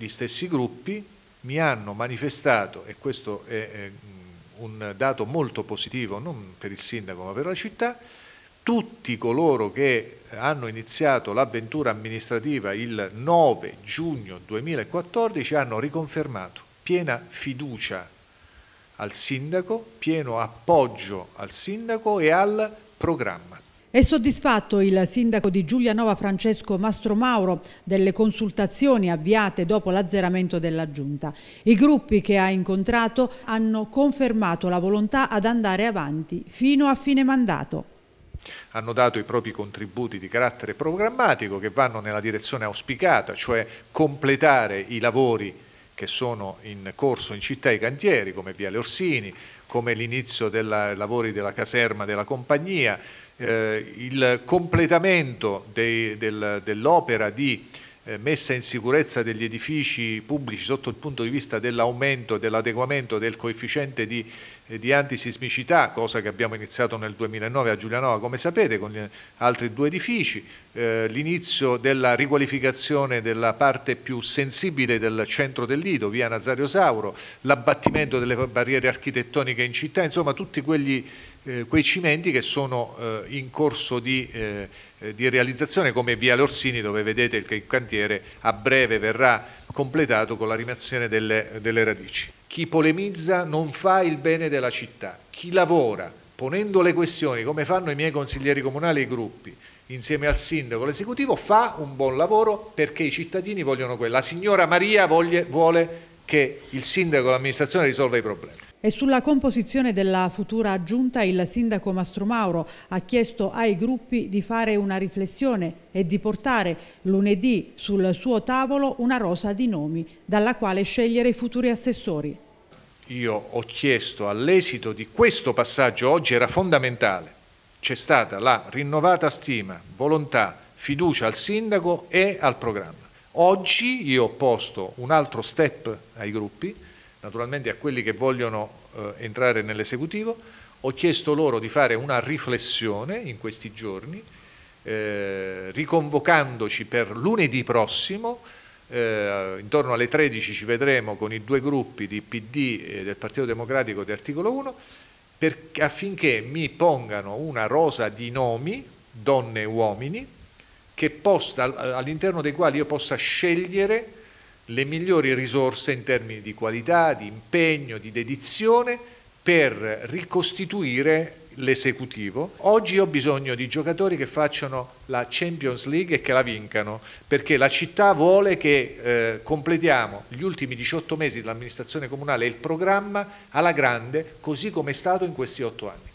gli stessi gruppi mi hanno manifestato, e questo è mm, un dato molto positivo non per il sindaco ma per la città, tutti coloro che hanno iniziato l'avventura amministrativa il 9 giugno 2014 hanno riconfermato piena fiducia al sindaco, pieno appoggio al sindaco e al programma. È soddisfatto il sindaco di Giulianova Francesco Mastromauro delle consultazioni avviate dopo l'azzeramento della giunta. I gruppi che ha incontrato hanno confermato la volontà ad andare avanti fino a fine mandato. Hanno dato i propri contributi di carattere programmatico che vanno nella direzione auspicata, cioè completare i lavori che sono in corso in città i cantieri, come Viale Orsini, come l'inizio dei lavori della caserma della compagnia, eh, il completamento dell'opera di eh, messa in sicurezza degli edifici pubblici sotto il punto di vista dell'aumento, e dell'adeguamento del coefficiente di, eh, di, antisismicità, cosa che abbiamo iniziato nel 2009 a Giulianova, come sapete, con altri due edifici, eh, l'inizio della riqualificazione della parte più sensibile del centro del Lido, via Nazario Sauro, l'abbattimento delle barriere architettoniche in città, insomma tutti quegli eh, quei cimenti che sono eh, in corso di, eh, eh di, realizzazione come via Lorsini dove vedete che il cantiere a breve verrà completato con la rimazione delle, delle radici. Chi polemizza non fa il bene della città, chi lavora ponendo le questioni come fanno i miei consiglieri comunali e i gruppi insieme al sindaco l'esecutivo fa un buon lavoro perché i cittadini vogliono quello. La signora Maria voglie, vuole che il sindaco e l'amministrazione risolva i problemi. E sulla composizione della futura giunta il sindaco Mastro Mauro ha chiesto ai gruppi di fare una riflessione e di portare lunedì sul suo tavolo una rosa di nomi dalla quale scegliere i futuri assessori. Io ho chiesto all'esito di questo passaggio oggi era fondamentale. C'è stata la rinnovata stima, volontà, fiducia al sindaco e al programma. Oggi io ho posto un altro step ai gruppi naturalmente a quelli che vogliono eh, entrare nell'esecutivo, ho chiesto loro di fare una riflessione in questi giorni, eh, riconvocandoci per lunedì prossimo, eh, intorno alle 13 ci vedremo con i due gruppi di PD e del Partito Democratico di articolo 1, per, affinché mi pongano una rosa di nomi, donne e uomini, all'interno dei quali io possa scegliere le migliori risorse in termini di qualità, di impegno, di dedizione per ricostituire l'esecutivo. Oggi ho bisogno di giocatori che facciano la Champions League e che la vincano, perché la città vuole che eh, completiamo gli ultimi 18 mesi dell'amministrazione comunale e il programma alla grande, così come è stato in questi 8 anni.